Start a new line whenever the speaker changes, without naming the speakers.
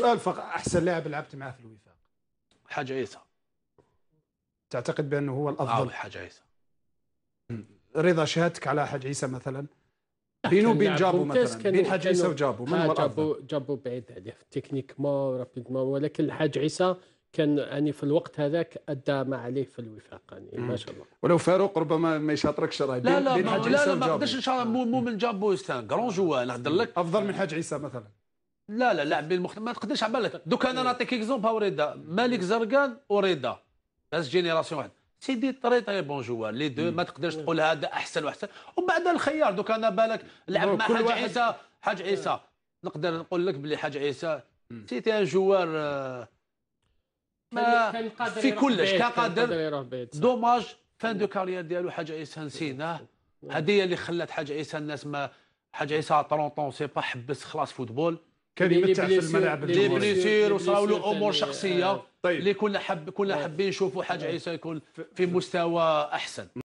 سؤال فقط احسن لاعب لعبت معاه في الوفاق حاجه عيسى تعتقد بانه هو الافضل آه حاجه عيسى رضا شهادتك على حاج عيسى مثلا بينه وبين جابو مثلا بين حاج عيسى وجابو من آه، هو جابو
جابو بعيد عليه تكنيك ما رابيد ما ولكن الحاج عيسى كان يعني في الوقت هذاك ادى ما عليه في
الوفاق يعني ما شاء الله ولو فاروق ربما ما يشاطركش راه لا لا ما لا, لا ما نقدرش
ان شاء الله مو من جابو يستان كرون جوا نهضر لك افضل من حاج عيسى مثلا لا لا لاعبين المختلف ما تقدرش على بالك دوك انا إيه. نعطيك اكزومبل وريدا مالك زرقان وريدا ناس جينيراسيون واحد سيدي تري تري طيب، بون جوار لي دو ما تقدرش تقول هذا احسن واحسن ومن بعد الخيار دوك انا بالك لعب مع حاج عيسى حاج عيسى نقدر نقول لك بلي حاج عيسى سيتي ان جوار آه،
ما في كلش كقدر
دوماج فان دو كارير ديالو حاج عيسى نسيناه هذه هي اللي خلات حاج عيسى الناس ما حاج عيسى 30 سي با حبس خلاص فوتبول كان يمتع في الملاعب لي بليسير وصراو له امور شخصيه اللي كنا حب كنا حابين نشوفوا حاج عيسى يكون في مستوى احسن